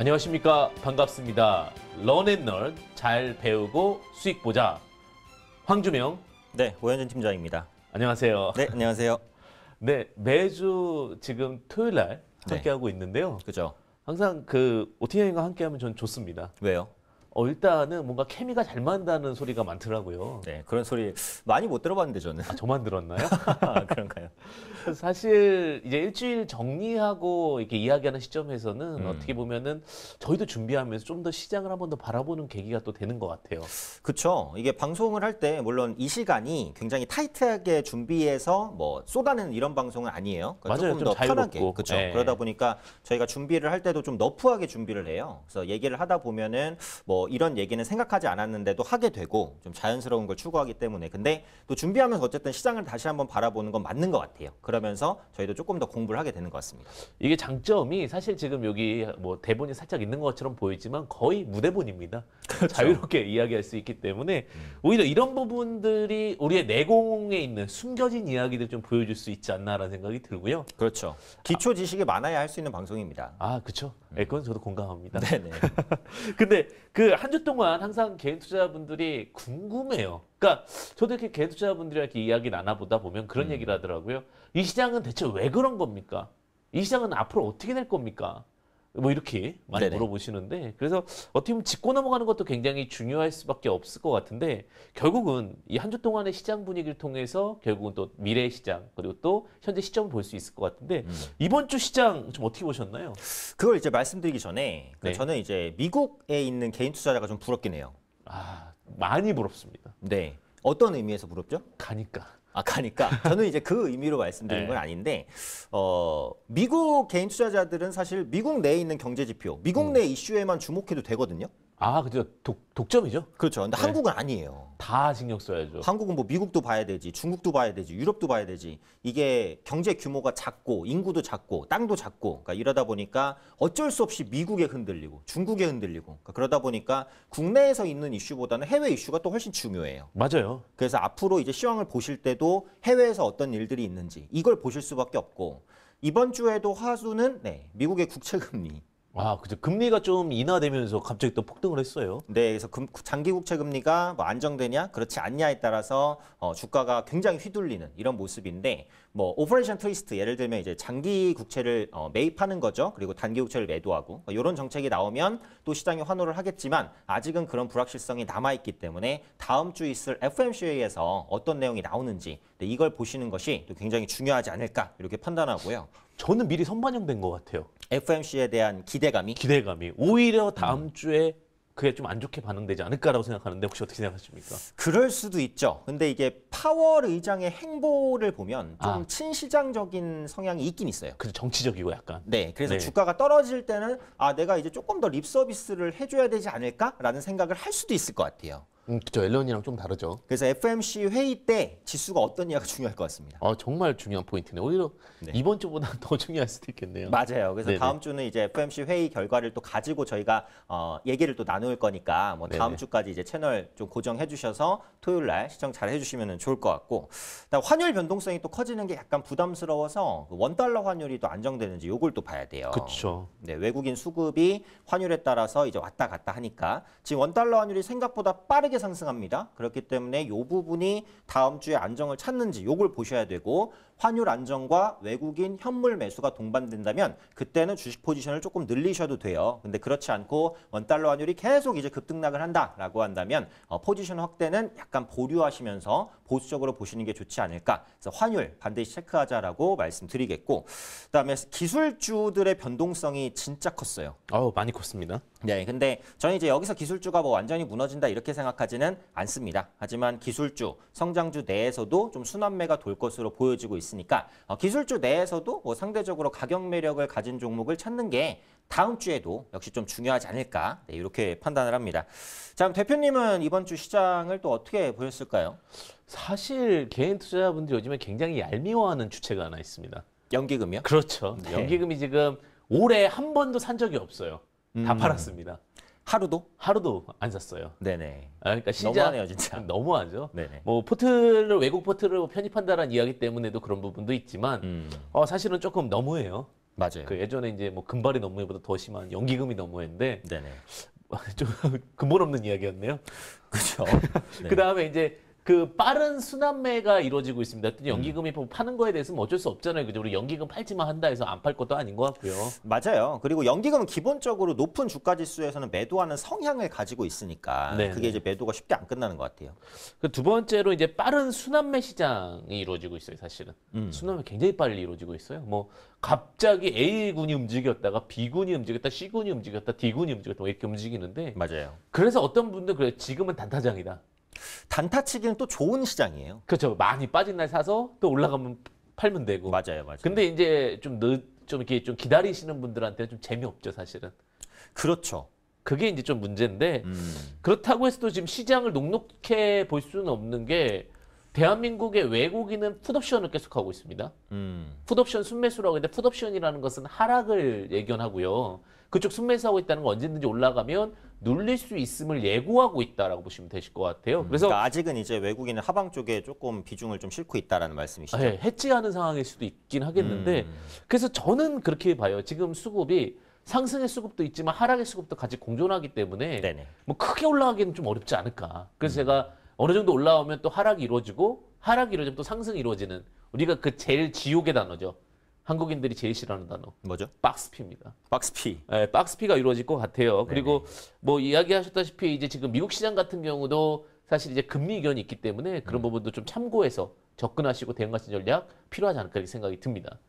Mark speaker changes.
Speaker 1: 안녕하십니까 반갑습니다. 런앤널 잘 배우고 수익 보자 황주명 네 오현준 팀장입니다. 안녕하세요. 네 안녕하세요. 네 매주 지금 토요일 날 함께 네. 하고 있는데요. 그죠. 항상 그 오티형과 함께하면 저는 좋습니다. 왜요? 어, 일단은 뭔가 케미가 잘 맞는다는 소리가 많더라고요. 네, 그런 소리 많이 못 들어봤는데 저는. 아, 저만 들었나요? 아, 그런가요? 사실 이제 일주일 정리하고 이렇게 이야기하는 시점에서는 음. 어떻게 보면은 저희도 준비하면서 좀 더 시장을 한번 더 바라보는 계기가 또 되는 것 같아요.
Speaker 2: 그렇죠. 이게 방송을 할 때 물론 이 시간이 굉장히 타이트하게 준비해서 뭐 쏟아내는 이런 방송은 아니에요. 그러니까 맞아요. 조금 더 편하게 그렇죠. 네. 그러다 보니까 저희가 준비를 할 때도 좀 너프하게 준비를 해요. 그래서 얘기를 하다 보면은 뭐 이런 얘기는 생각하지 않았는데도 하게 되고 좀 자연스러운 걸 추구하기 때문에 근데 또 준비하면서 어쨌든 시장을 다시 한번 바라보는 건 맞는 것 같아요. 그러면서 저희도 조금 더 공부를
Speaker 1: 하게 되는 것 같습니다. 이게 장점이 사실 지금 여기 뭐 대본이 살짝 있는 것처럼 보이지만 거의 무대본입니다. 그렇죠. 자유롭게 이야기할 수 있기 때문에 음. 오히려 이런 부분들이 우리의 내공에 있는 숨겨진 이야기들 좀 보여줄 수 있지 않나라는 생각이 들고요. 그렇죠. 기초 지식이 아, 많아야 할 수 있는 방송입니다. 아, 그렇죠. 음. 예, 그건 저도 공감합니다. 네네. 네. 근데 그 한 주 동안 항상 개인 투자자분들이 궁금해요. 그러니까 저도 이렇게 개인 투자자분들이 이렇게 이야기 나눠보다 보면 그런 음. 얘기를 하더라고요. 이 시장은 대체 왜 그런 겁니까? 이 시장은 앞으로 어떻게 될 겁니까? 뭐 이렇게 많이 네네. 물어보시는데 그래서 어떻게 보면 짚고 넘어가는 것도 굉장히 중요할 수밖에 없을 것 같은데 결국은 이 한 주 동안의 시장 분위기를 통해서 결국은 또 미래의 시장 그리고 또 현재 시점을 볼 수 있을 것 같은데 음. 이번 주 시장 좀 어떻게 보셨나요? 그걸 이제 말씀드리기 전에 그 네. 저는 이제
Speaker 2: 미국에 있는 개인 투자자가 좀 부럽긴 해요. 아 많이 부럽습니다. 네. 어떤 의미에서 부럽죠? 가니까. 악하니까 저는 이제 그 의미로 말씀드린 건 네. 아닌데 어, 미국 개인 투자자들은 사실 미국 내에 있는 경제 지표, 미국 음. 내 이슈에만 주목해도 되거든요. 아, 그죠. 독, 독점이죠. 그렇죠. 근데 네. 한국은 아니에요. 다 신경 써야죠. 한국은 뭐 미국도 봐야 되지, 중국도 봐야 되지, 유럽도 봐야 되지. 이게 경제 규모가 작고 인구도 작고 땅도 작고 그러니까 이러다 보니까 어쩔 수 없이 미국에 흔들리고 중국에 흔들리고 그러니까 그러다 보니까 국내에서 있는 이슈보다는 해외 이슈가 또 훨씬 중요해요. 맞아요. 그래서 앞으로 이제 시황을 보실 때도 해외에서 어떤 일들이 있는지 이걸 보실 수밖에 없고 이번 주에도 화수는 네, 미국의 국채 금리 아, 그죠. 금리가 좀 인하되면서 갑자기 또 폭등을 했어요. 네, 그래서 금, 장기 국채 금리가 뭐 안정되냐, 그렇지 않냐에 따라서 어, 주가가 굉장히 휘둘리는 이런 모습인데, 뭐 오퍼레이션 트위스트 예를 들면 이제 장기 국채를 어, 매입하는 거죠. 그리고 단기 국채를 매도하고 뭐 이런 정책이 나오면 또 시장이 환호를 하겠지만 아직은 그런 불확실성이 남아 있기 때문에 다음 주 있을 FMC에서 어떤 내용이 나오는지 네, 이걸 보시는 것이 또 굉장히 중요하지 않을까 이렇게 판단하고요.
Speaker 1: 저는 미리 선반영된 것 같아요. FMC에 대한 기대감이 기대감이 오히려 음. 다음 주에 그게 좀 안 좋게 반응되지 않을까라고 생각하는데 혹시 어떻게 생각하십니까? 그럴 수도 있죠. 근데
Speaker 2: 이게 파월 의장의 행보를 보면 좀 아. 친시장적인 성향이 있긴 있어요.
Speaker 1: 그 정치적이고 약간. 네, 그래서 네.
Speaker 2: 주가가 떨어질 때는 아 내가 이제 조금 더 립 서비스를 해줘야 되지 않을까라는 생각을 할 수도 있을 것 같아요.
Speaker 1: 음, 그렇죠. 앨런이랑 좀 다르죠. 그래서 FMC
Speaker 2: 회의 때 지수가 어떤냐가 중요할 것 같습니다. 아, 정말 중요한 포인트네. 요 오히려 네. 이번 주보다 더
Speaker 1: 중요할 수도 있겠네요. 맞아요. 그래서 네네. 다음
Speaker 2: 주는 이제 FMC 회의 결과를 또 가지고 저희가 어, 얘기를 또 나눌 거니까 뭐 다음 네네. 주까지 이제 채널 좀 고정해 주셔서 토요일 날 시청 잘 해주시면 좋을 것 같고 환율 변동성이 또 커지는 게 약간 부담스러워서 그 원 달러 환율이 또 안정되는지 요걸 또 봐야 돼요. 그렇죠. 네, 외국인 수급이 환율에 따라서 이제 왔다 갔다 하니까 지금 원 달러 환율이 생각보다 빠르게 상승합니다. 그렇기 때문에 이 부분이 다음 주에 안정을 찾는지 요걸 보셔야 되고 환율 안정과 외국인 현물 매수가 동반된다면 그때는 주식 포지션을 조금 늘리셔도 돼요. 근데 그렇지 않고 원달러 환율이 계속 이제 급등락을 한다라고 한다면 어, 포지션 확대는 약간 보류하시면서 보수적으로 보시는 게 좋지 않을까. 그래서 환율 반드시 체크하자라고 말씀드리겠고 그다음에 기술주들의 변동성이 진짜 컸어요. 아우 많이 컸습니다. 네, 근데 저는 이제 여기서 기술주가 뭐 완전히 무너진다 이렇게 생각하지는 않습니다. 하지만 기술주, 성장주 내에서도 좀 순환매가 돌 것으로 보여지고 있습니다. 있으니까 어, 기술주 내에서도 뭐 상대적으로 가격 매력을 가진 종목을 찾는 게 다음 주에도 역시 좀 중요하지 않을까 네, 이렇게 판단을 합니다. 자, 대표님은 이번 주 시장을 또 어떻게 보셨을까요?
Speaker 1: 사실 개인 투자자분들이 요즘에 굉장히 얄미워하는 주체가 하나 있습니다. 연기금이요? 그렇죠. 네. 연기금이 지금 올해 한 번도 산 적이 없어요. 다 음. 팔았습니다. 하루도? 하루도 안 샀어요. 네네. 아, 그러니까 시장 너무하네요, 진짜. 너무하죠. 네네. 뭐 포트를 외국 포트를 편입한다라는 이야기 때문에도 그런 부분도 있지만 음. 어, 사실은 조금 너무해요. 맞아요. 그 예전에 이제 뭐 금발이 너무해보다 더 심한 연기금이 너무했는데 네네. 좀 근본 없는 이야기였네요. 그렇죠. 네. 그 다음에 이제 그 빠른 순환매가 이루어지고 있습니다. 음. 연기금이 뭐 파는 거에 대해서는 어쩔 수 없잖아요. 그죠? 우리 연기금 팔지만 한다 해서 안 팔 것도 아닌 것 같고요.
Speaker 2: 맞아요. 그리고 연기금은 기본적으로 높은 주가 지수에서는 매도하는
Speaker 1: 성향을 가지고 있으니까 네네. 그게 네. 이제 매도가 쉽게 안 끝나는 것 같아요. 그 두 번째로 이제 빠른 순환매 시장이 이루어지고 있어요. 사실은 음. 순환매 굉장히 빨리 이루어지고 있어요. 뭐 갑자기 A군이 움직였다가 B군이 움직였다, C군이 움직였다, D군이 움직였다 뭐 이렇게 움직이는데 맞아요. 그래서 어떤 분들 그래 지금은 단타장이다. 단타치기는 또 좋은 시장이에요. 그렇죠. 많이 빠진 날 사서 또 올라가면 팔면 되고. 맞아요, 맞아요. 근데 이제 좀 늦, 좀 이렇게 좀 기다리시는 분들한테는 좀 재미없죠, 사실은. 그렇죠. 그게 이제 좀 문제인데 음. 그렇다고 해서도 지금 시장을 녹록해 볼 수는 없는 게 대한민국의 외국인은 풋옵션을 계속하고 있습니다. 음. 풋옵션 순매수라고 하는데 풋옵션이라는 것은 하락을 예견하고요. 그쪽 순매수하고 있다는 건 언제든지 올라가면 눌릴 수 있음을 예고하고 있다라고 보시면 되실 것 같아요. 음, 그래서 그러니까 아직은 이제 외국인은 하방 쪽에 조금 비중을 좀 싣고 있다라는 말씀이시죠. 네, 해지하는 상황일 수도 있긴 하겠는데 음. 그래서 저는 그렇게 봐요. 지금 수급이 상승의 수급도 있지만 하락의 수급도 같이 공존하기 때문에 네네. 뭐 크게 올라가기는 좀 어렵지 않을까. 그래서 음. 제가 어느 정도 올라오면 또 하락이 이루어지고 하락이 이루어지면 또 상승이 이루어지는 우리가 그 제일 지옥의 단어죠. 한국인들이 제일 싫어하는 단어. 뭐죠? 박스피입니다. 박스피. 네, 박스피가 이루어질 것 같아요. 그리고 네네. 뭐 이야기하셨다시피 이제 지금 미국 시장 같은 경우도 사실 이제 금리 의견이 있기 때문에 그런 음. 부분도 좀 참고해서 접근하시고 대응하신 전략 필요하지 않을까 이렇게 생각이 듭니다.